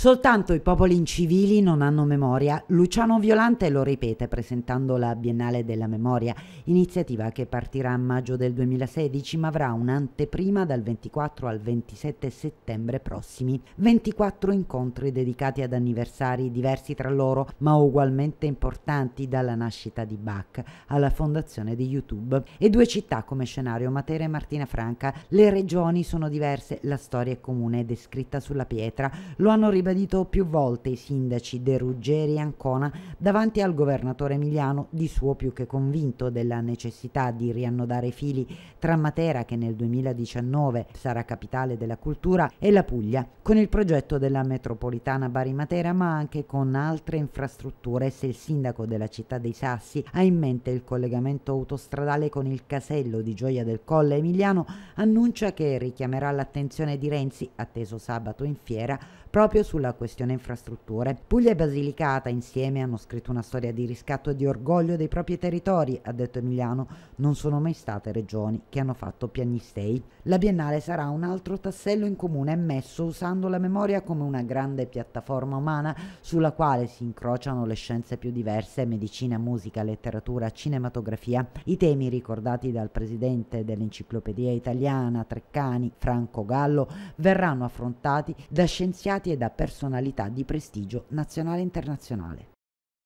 Soltanto i popoli incivili non hanno memoria. Luciano Violante lo ripete presentando la Biennale della Memoria, iniziativa che partirà a maggio del 2016 ma avrà un'anteprima dal 24 al 27 settembre prossimi. 24 incontri dedicati ad anniversari diversi tra loro ma ugualmente importanti dalla nascita di Bach alla fondazione di YouTube. E due città come scenario, Matera e Martina Franca. Le regioni sono diverse, la storia è comune, è descritta sulla pietra. Lo hanno ribellato ribadito più volte i sindaci De Ruggeri e Ancona davanti al governatore Emiliano di suo più che convinto della necessità di riannodare i fili tra Matera che nel 2019 sarà capitale della cultura e la Puglia con il progetto della metropolitana Bari-Matera ma anche con altre infrastrutture se il sindaco della città dei Sassi ha in mente il collegamento autostradale con il casello di Gioia del Colle Emiliano annuncia che richiamerà l'attenzione di Renzi atteso sabato in fiera proprio sulla sulla questione infrastrutture. Puglia e Basilicata insieme hanno scritto una storia di riscatto e di orgoglio dei propri territori, ha detto Emiliano, non sono mai state regioni che hanno fatto pianistei. La Biennale sarà un altro tassello in comune messo usando la memoria come una grande piattaforma umana sulla quale si incrociano le scienze più diverse, medicina, musica, letteratura, cinematografia. I temi ricordati dal presidente dell'Enciclopedia Italiana, Treccani, Franco Gallo, verranno affrontati da scienziati e da persone personalità di prestigio nazionale e internazionale.